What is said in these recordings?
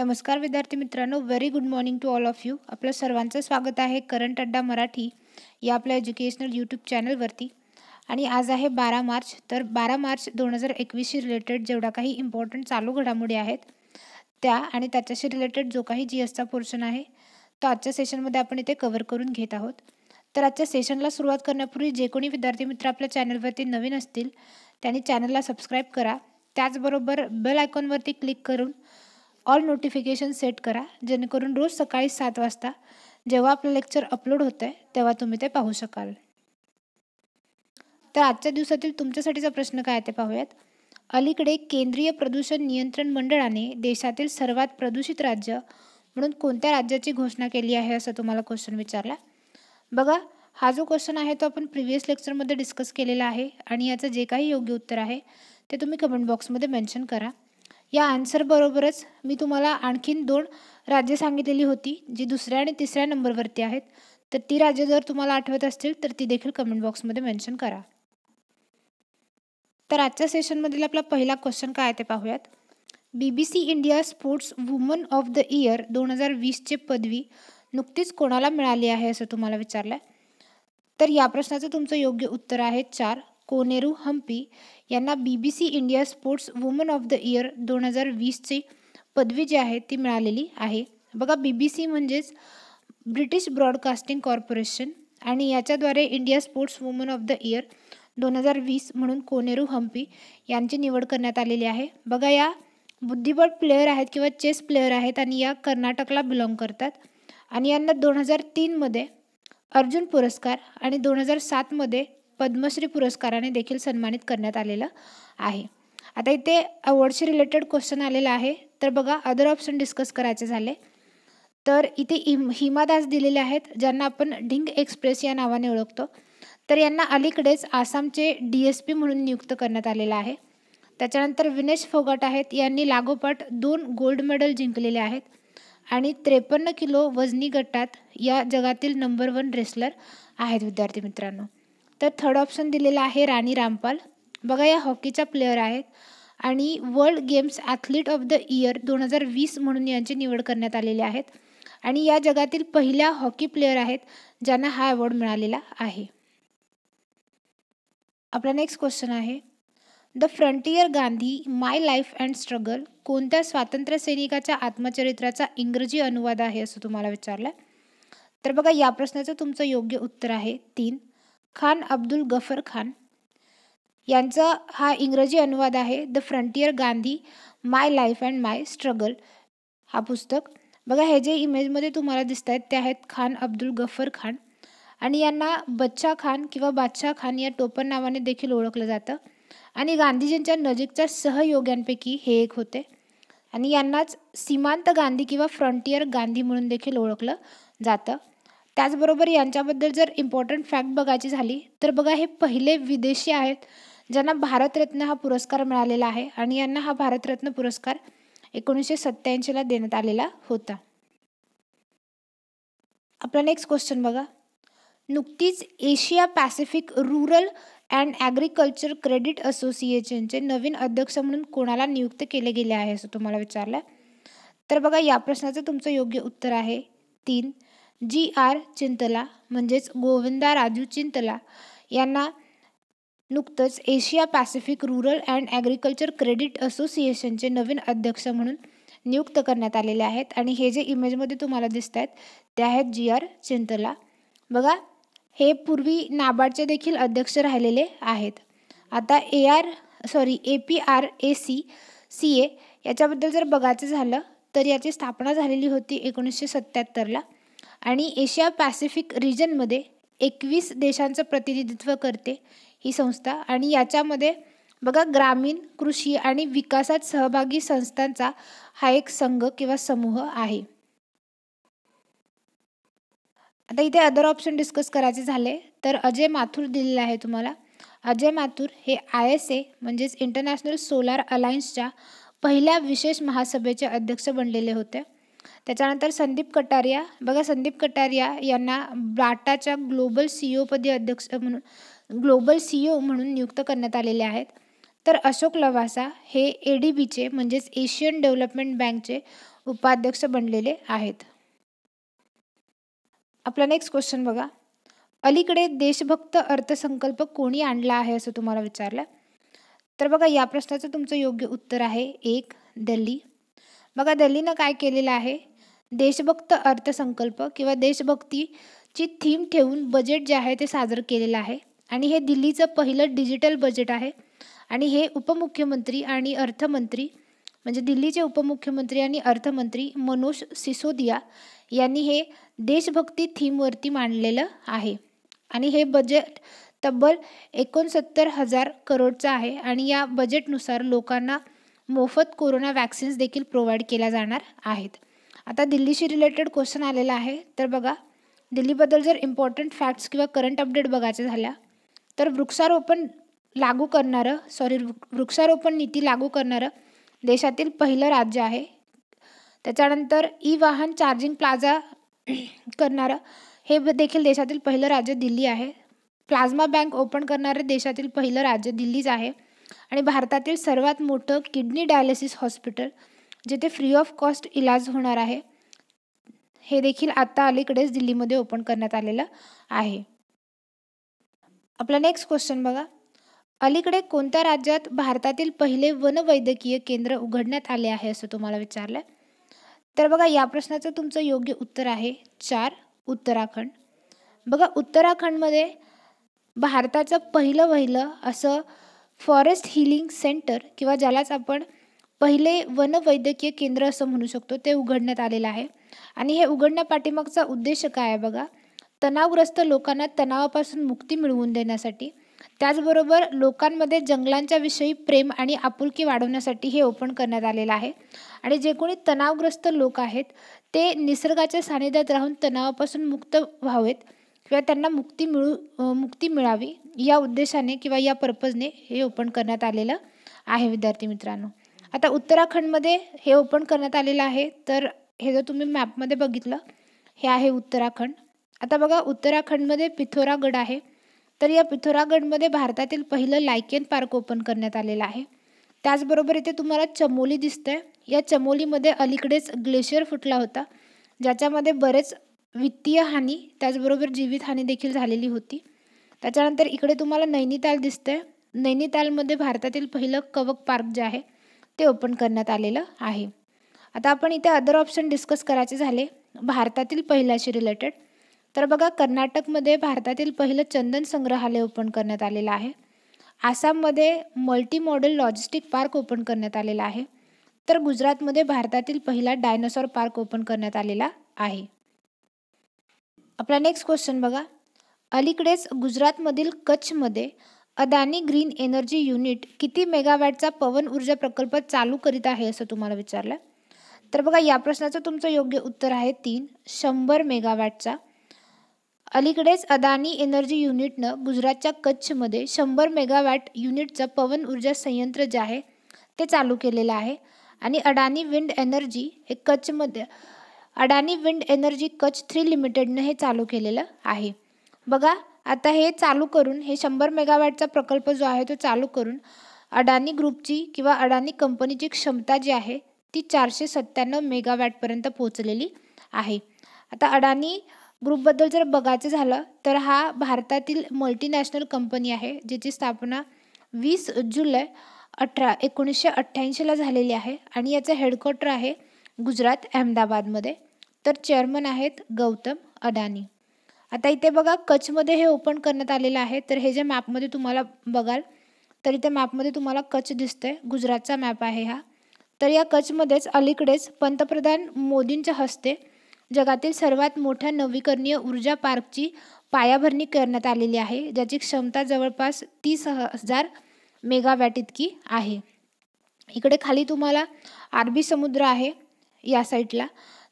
नमस्कार विद्यार्थी मित्रांनो very good morning to all of you आपलं सर्वांचं स्वागत आहे करंट अड्डा मराठी या आपल्या एज्युकेशनल यूट्यूब चॅनलवरती आणि आज आहे बारा मार्च तर बारा मार्च दोन हजार एकवीसशी रिलेटेड जेवढा काही इम्पॉर्टंट चालू घडामोडी आहेत त्या आणि त्याच्याशी रिलेटेड जो काही जी एसचा पोर्शन आहे तो आजच्या सेशनमध्ये आपण इथे कव्हर करून घेत आहोत तर आजच्या सेशनला सुरुवात करण्यापूर्वी जे कोणी विद्यार्थी मित्र आपल्या चॅनलवरती नवीन असतील त्यांनी चॅनलला सबस्क्राईब करा त्याचबरोबर बेल आयकॉनवरती क्लिक करून ऑल नोटिफिकेशन सेट करा जेणेकरून रोज सकाळी सात वाजता जेव्हा आपलं लेक्चर अपलोड होतं आहे तेव्हा तुम्ही ते पाहू शकाल तर आजच्या दिवसातील तुमच्यासाठीचा प्रश्न काय ते पाहूयात अलीकडे केंद्रीय प्रदूषण नियंत्रण मंडळाने देशातील सर्वात प्रदूषित राज्य म्हणून कोणत्या राज्याची घोषणा केली आहे असं तुम्हाला क्वेश्चन विचारला बघा हा जो क्वेश्चन आहे तो आपण प्रिव्हियस लेक्चरमध्ये डिस्कस केलेला आहे आणि याचं जे काही योग्य उत्तर आहे ते तुम्ही कमेंट बॉक्समध्ये मेन्शन करा या आन्सरबरोबरच मी तुम्हाला आणखीन दोन राज्य सांगितलेली होती जी दुसऱ्या आणि तिसऱ्या नंबरवरती आहेत तर ती राज्य जर तुम्हाला आठवत असतील तर ती देखील कमेंट बॉक्समध्ये मेन्शन करा तर आजच्या सेशनमधील आपला पहिला क्वेश्चन काय ते पाहूयात B B C India sports woman of the year दोन हजार वीसचे पदवी नुकतीच कोणाला मिळाली आहे असं तुम्हाला विचारलं तर या प्रश्नाचं तुमचं योग्य उत्तर आहे चार कोनेरू हम्पी यांना B B C India sports woman of the year दोन हजार वीसची पदवी जी आहे ती मिळालेली आहे बघा बी बी सी म्हणजेच ब्रिटिश ब्रॉडकास्टिंग कॉर्पोरेशन आणि याच्याद्वारे India sports woman of the year दोन हजार वीस म्हणून कोनेरू हम्पी यांची निवड करण्यात आलेली आहे बघा या बुद्धिबळ प्लेयर आहेत किंवा चेस प्लेयर आहेत आणि या कर्नाटकला बिलॉंग करतात आणि यांना दोन हजार तीनमध्ये अर्जुन पुरस्कार आणि दोन हजार सातमध्ये पद्मश्री पुरस्काराने देखील सन्मानित करण्यात आलेलं आहे आता इथे अवॉर्डशी रिलेटेड क्वेश्चन आलेला आहे तर बघा अदर ऑप्शन डिस्कस करायचे झाले तर इथे हिमा हिमादास दिलेले आहेत ज्यांना आपण ढिंग एक्सप्रेस या नावाने ओळखतो तर यांना अलीकडेच आसामचे डी एस पी म्हणून नियुक्त करण्यात आलेलं आहे त्याच्यानंतर विनेश फोगट आहेत यांनी लागोपाठ दोन गोल्ड मेडल जिंकलेले आहेत आणि त्रेपन्न किलो वजनी गटात या जगातील नंबर वन रेसलर आहेत विद्यार्थी मित्रांनो तर थर्ड ऑप्शन दिलेला आहे राणी रामपाल बघा या हॉकीचा प्लेयर आहेत आणि world games athlete of the year दोन हजार वीस म्हणून यांची निवड करण्यात आलेली आहेत आणि या जगातील पहिल्या हॉकी प्लेयर आहेत ज्यांना हा अवॉर्ड मिळालेला आहे आपला नेक्स्ट क्वेश्चन आहे the frontier Gandhi my life and struggle कोणत्या स्वातंत्र्य सैनिकाच्या आत्मचरित्राचा इंग्रजी अनुवाद आहे असं तुम्हाला विचारलं तर बघा या प्रश्नाचं तुमचं योग्य उत्तर आहे तीन खान अब्दुल गफर खान यांचा हा इंग्रजी अनुवाद आहे the frontier Gandhi my life and my struggle हा पुस्तक बघा हे जे इमेजमध्ये तुम्हाला दिसत आहेत ते आहेत खान अब्दुल गफर खान आणि यांना बच्चा खान किंवा बादशाह खान या टोपण नावाने देखील ओळखलं जातं आणि गांधीजींच्या नजीकच्या सहयोग्यांपैकी हे एक होते आणि यांनाच सीमांत गांधी किंवा फ्रंटियर गांधी म्हणून देखील ओळखलं जातं त्याचबरोबर यांच्याबद्दल जर इम्पॉर्टंट फॅक्ट बघायची झाली तर बघा हे पहिले विदेशी आहेत ज्यांना भारतरत्न हा पुरस्कार मिळालेला आहे आणि यांना हा भारतरत्न पुरस्कार एकोणीसशे सत्त्याऐंशीला देण्यात आलेला होता आपला नेक्स्ट क्वेश्चन बघा नुकतीच Asia Pacific rural and agriculture credit असोसिएशनचे नवीन अध्यक्ष म्हणून कोणाला नियुक्त केले गेले आहे असं तुम्हाला विचारलं तर बघा या प्रश्नाचं तुमचं योग्य उत्तर आहे तीन जी आर चिंतला म्हणजेच गोविंदा राजू चिंतला यांना नुकतंच Asia Pacific rural and agriculture credit असोसिएशनचे नवीन अध्यक्ष म्हणून नियुक्त करण्यात आलेले आहेत आणि हे जे इमेजमध्ये तुम्हाला दिसत आहेत ते आहेत जी आर चिंतला बघा हे पूर्वी नाबार्डचे देखील अध्यक्ष राहिलेले आहेत आता A R sorry A P R A C C A याच्याबद्दल जर बघायचं झालं तर याची स्थापना झालेली होती एकोणीसशे सत्त्याहत्तरला आणि एशिया पॅसिफिक रिजनमध्ये एकवीस देशांचं प्रतिनिधित्व करते ही संस्था आणि याच्यामध्ये बघा ग्रामीण कृषी आणि विकासात सहभागी संस्थांचा हा एक संघ किंवा समूह आहे आता इथे अदर ऑप्शन डिस्कस करायचे झाले तर अजय माथूर दिलेला आहे तुम्हाला अजय माथूर हे आय एस ए म्हणजेच इंटरनॅशनल सोलार अलायन्सच्या पहिल्या विशेष महासभेचे अध्यक्ष बनलेले होते त्याच्यानंतर संदीप कटारिया बघा संदीप कटारिया यांना बाटाच्या ग्लोबल सी ओपदी e अध्यक्ष म्हणून ग्लोबल सी ओ e म्हणून नियुक्त करण्यात आलेले आहेत तर अशोक लवासा हे ए डी बीचे म्हणजेच एशियन डेव्हलपमेंट बँकचे उपाध्यक्ष बनलेले आहेत आपला नेक्स्ट क्वेश्चन बघा अलीकडे देशभक्त अर्थसंकल्प कोणी आणला आहे असं तुम्हाला विचारलं तर बघा या प्रश्नाचं तुमचं योग्य उत्तर आहे एक दिल्ली बघा दिल्लीनं काय केलेलं आहे देशभक्त अर्थसंकल्प किंवा देशभक्तीची थीम ठेवून बजेट जे आहे ते साजरं केलेलं आहे आणि हे दिल्लीचं पहिलं डिजिटल बजेट आहे आणि हे उपमुख्यमंत्री आणि अर्थमंत्री म्हणजे दिल्लीचे उपमुख्यमंत्री आणि अर्थमंत्री मनोज सिसोदिया यांनी हे देशभक्ती थीमवरती मांडलेलं आहे आणि हे बजेट तब्बल एकोणसत्तर हजार करोडचं आहे आणि या बजेटनुसार लोकांना मोफत कोरोना वॅक्सिन्स देखील प्रोव्हाइड केल्या जाणार आहेत आता दिल्लीशी रिलेटेड क्वेश्चन आलेला आहे तर बघा दिल्लीबद्दल जर इम्पॉर्टंट फॅक्ट्स किंवा करंट अपडेट बघायचं झाल्या तर वृक्षारोपण लागू करणारं सॉरी वृक्षारोपण नीती लागू करणारं देशातील पहिलं राज्य आहे त्याच्यानंतर ई वाहन चार्जिंग प्लाझा करणारं हे देखील देशातील पहिलं राज्य दिल्ली आहे प्लाझ्मा बँक ओपन करणारं देशातील पहिलं राज्य दिल्लीच आहे आणि भारतातील सर्वात मोठं किडनी डायलिसिस हॉस्पिटल जिथे फ्री ऑफ कॉस्ट इलाज होणार आहे हे देखील आता अलीकडेच दिल्लीमध्ये ओपन करण्यात आलेलं आहे आपला नेक्स्ट क्वेश्चन बघा अलीकडे कोणत्या राज्यात भारतातील पहिले वनवैद्यकीय केंद्र उघडण्यात आले आहे असं तुम्हाला विचारलं तर बघा या प्रश्नाचं तुमचं योग्य उत्तर आहे चार उत्तराखंड बघा उत्तराखंडमध्ये भारताचं पहिलं वहिलं असं फॉरेस्ट हिलिंग सेंटर किंवा ज्यालाच आपण पहिले वनवैद्यकीय केंद्र असं म्हणू शकतो ते उघडण्यात आलेलं आहे आणि हे उघडण्या उद्देश काय आहे बघा तणावग्रस्त लोकांना तणावापासून मुक्ती मिळवून देण्यासाठी त्याचबरोबर लोकांमध्ये जंगलांच्या विषयी प्रेम आणि आपुलकी वाढवण्यासाठी हे ओपन करण्यात आलेलं आहे आणि जे कोणी तणावग्रस्त लोक आहेत ते निसर्गाच्या सानिध्यात राहून तणावापासून मुक्त व्हावेत किंवा त्यांना मुक्ती मिळू मुक्ती मिळावी या उद्देशाने किंवा या पर्पजने हे ओपन करण्यात आलेलं आहे विद्यार्थी मित्रांनो आता उत्तराखंडमध्ये हे ओपन करण्यात आलेलं आहे तर हे जर तुम्ही मॅपमध्ये बघितलं हे आहे उत्तराखंड आता बघा उत्तराखंडमध्ये पिथोरागड आहे तर या पिथोरागडमध्ये भारतातील पहिलं लायकेन पार्क ओपन करण्यात आलेलं आहे त्याचबरोबर इथे तुम्हाला चमोली दिसतंय या चमोलीमध्ये अलीकडेच ग्लेशियर फुटला होता ज्याच्यामध्ये बरेच वित्तीय हानी त्याचबरोबर जीवितहानी देखील झालेली होती त्याच्यानंतर इकडे तुम्हाला नैनिताल दिसतंय नैनितालमध्ये भारतातील पहिलं कवक पार्क जे आहे ते ओपन करण्यात आलेलं आहे आता आपण इथे अदर ऑप्शन डिस्कस करायचे झाले भारतातील पहिल्याशी रिलेटेड तर बघा कर्नाटकमध्ये भारतातील पहिलं चंदन संग्रहालय ओपन करण्यात आलेलं आहे आसाममध्ये multi model logistic park open करण्यात आलेला आहे तर गुजरातमध्ये भारतातील पहिला डायनोसॉर पार्क ओपन करण्यात आलेला आहे आपला नेक्स्ट क्वेश्चन बघा अलीकडेच गुजरातमधील कच्छमध्ये अदानी ग्रीन एनर्जी युनिट किती मेगावॅटचा पवन ऊर्जा प्रकल्प चालू करीत आहे असं तुम्हाला विचारलं तर बघा या प्रश्नाचं तुमचं योग्य उत्तर आहे तीन शंभर मेगावॅटचा अलीकडेच अदानी एनर्जी युनिटनं गुजरातच्या कच्छमध्ये शंभर मेगावॅट युनिटचं पवन ऊर्जा संयंत्र जे आहे ते चालू केलेलं आहे आणि अडानी विंड एनर्जी हे कच्छमध्ये Adani wind energy Kutch three लिमिटेडनं हे चालू केलेलं आहे बघा आता हे चालू करून हे शंभर मेगावॅटचा प्रकल्प जो आहे तो चालू करून अडाणी ग्रुपची किंवा अडाणी कंपनीची क्षमता जी आहे ती चारशे सत्त्याण्णव मेगावॅटपर्यंत पोहोचलेली आहे आता अडाणी ग्रुपबद्दल जर बघायचं झालं तर हा भारतातील मल्टीनॅशनल कंपनी आहे ज्याची स्थापना वीस जुलै अठरा एकोणीसशे अठ्ठ्याऐंशीला झालेली आहे आणि याचं हेडक्वार्टर आहे गुजरात अहमदाबादमध्ये तर चेअरमन आहेत गौतम अडानी आता इथे बघा कच्छमध्ये हे ओपन करण्यात आलेलं आहे तर हे जे मॅपमध्ये तुम्हाला बघाल तर इथे मॅपमध्ये तुम्हाला कच्छ दिसतंय गुजरातचा मॅप आहे हा तर या कच्छमध्येच अलीकडेच पंतप्रधान मोदींच्या हस्ते जगातील सर्वात मोठ्या नवीकरणीय ऊर्जा पार्कची पायाभरणी करण्यात आलेली आहे ज्याची क्षमता जवळपास तीस हजार मेगावॅट इतकी आहे इकडे खाली तुम्हाला अरबी समुद्र आहे या साईटला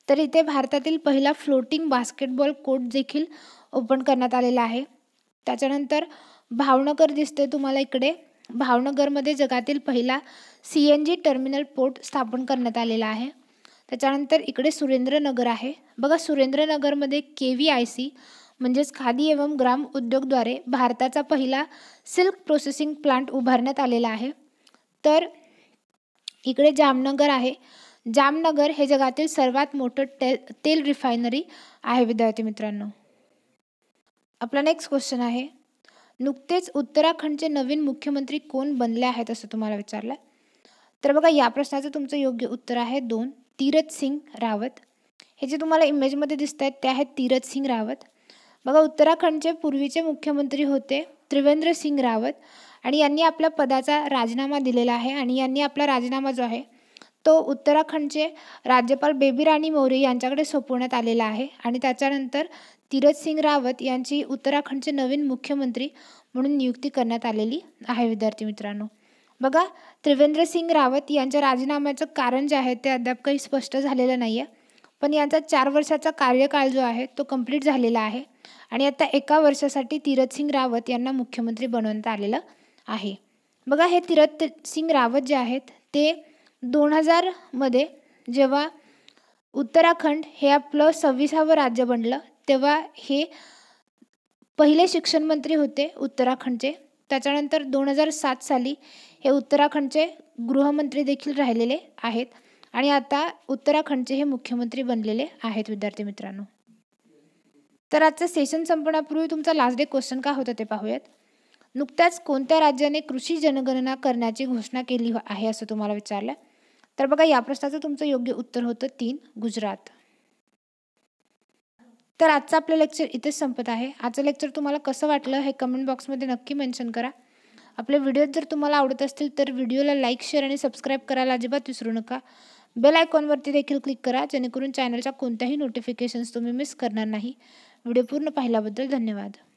तर इथे भारतातील पहिला फ्लोटिंग बास्केटबॉल कोर्ट देखील ओपन करण्यात आलेला आहे त्याच्यानंतर भावनगर दिसते तुम्हाला इकडे भावनगरमध्ये जगातील पहिला C N G terminal port स्थापन करण्यात आलेला आहे त्याच्यानंतर इकडे सुरेंद्रनगर आहे बघा सुरेंद्रनगरमध्ये के व्ही आय सी म्हणजेच खादी एवं ग्राम उद्योगद्वारे भारताचा पहिला सिल्क प्रोसेसिंग प्लांट उभारण्यात आलेला आहे तर इकडे जामनगर आहे जामनगर हे जगातील सर्वात मोठं टे तेल रिफायनरी आहे विद्यार्थी मित्रांनो आपला नेक्स्ट क्वेश्चन आहे नुकतेच उत्तराखंडचे नवीन मुख्यमंत्री कोण बनले आहेत असं तुम्हाला विचारलं तर बघा या प्रश्नाचं तुमचं योग्य उत्तर आहे दोन तीरथ सिंग रावत हे जे तुम्हाला इमेजमध्ये दिसत आहेत ते आहेत तीरथ सिंग रावत बघा उत्तराखंडचे पूर्वीचे मुख्यमंत्री होते त्रिवेंद्र सिंग रावत आणि यांनी आपल्या पदाचा राजीनामा दिलेला आहे आणि यांनी आपला राजीनामा जो आहे तो उत्तराखंडचे राज्यपाल बेबी राणी मौर्य यांच्याकडे सोपवण्यात आलेला आहे आणि त्याच्यानंतर तीरथ सिंग रावत यांची उत्तराखंडचे नवीन मुख्यमंत्री म्हणून नियुक्ती करण्यात आलेली आहे विद्यार्थी मित्रांनो बघा त्रिवेंद्र सिंग रावत यांच्या राजीनाम्याचं कारण जे आहे ते अद्याप काही स्पष्ट झालेलं नाही आहे पण यांचा चार वर्षाचा कार्यकाळ जो आहे तो कंप्लीट झालेला आहे आणि आता एका वर्षासाठी तीरथ सिंग रावत यांना मुख्यमंत्री बनवण्यात आलेलं आहे बघा हे तीरथ सिंग रावत जे आहेत ते दोन हजारमध्ये जेव्हा उत्तराखंड हे आपलं सव्वीसावं राज्य बनलं तेव्हा हे पहिले शिक्षणमंत्री होते उत्तराखंडचे त्याच्यानंतर दोन हजार सात साली हे उत्तराखंडचे गृहमंत्री देखील राहिलेले आहेत आणि आता उत्तराखंडचे हे मुख्यमंत्री बनलेले आहेत विद्यार्थी मित्रांनो तर आजचं सेशन संपण्यापूर्वी तुमचा लास्ट डे क्वेश्चन काय होता ते पाहूयात नुकत्याच कोणत्या राज्याने कृषी जनगणना करण्याची घोषणा केली आहे असं तुम्हाला विचारलं तर बघा या प्रश्नाचं तुमचं योग्य उत्तर होतं तीन गुजरात तर आजचं आपलं लेक्चर इथेच संपत आहे आजचं लेक्चर तुम्हाला कसं वाटलं हे कमेंट बॉक्समध्ये नक्की मेन्शन करा आपले व्हिडिओ जर तुम्हाला आवडत असतील तर व्हिडिओला लाईक शेअर आणि सबस्क्राईब करायला अजिबात विसरू नका बेल आयकॉनवरती देखील क्लिक करा जेणेकरून चॅनलच्या कोणत्याही नोटिफिकेशन्स तुम्ही मिस करणार नाही व्हिडिओ पूर्ण पाहिल्याबद्दल धन्यवाद